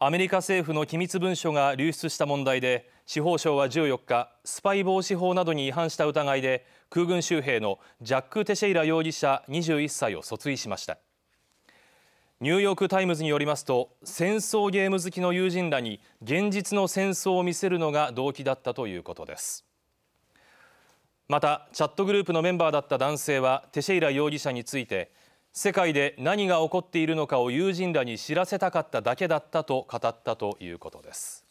アメリカ政府の機密文書が流出した問題で司法省は14日スパイ防止法などに違反した疑いで空軍州兵のジャック・テシェイラ容疑者21歳を訴追しましたニューヨーク・タイムズによりますと戦争ゲーム好きの友人らに現実の戦争を見せるのが動機だったということですまたチャットグループのメンバーだった男性はテシェイラ容疑者について世界で何が起こっているのかを友人らに知らせたかっただけだったと語ったということです。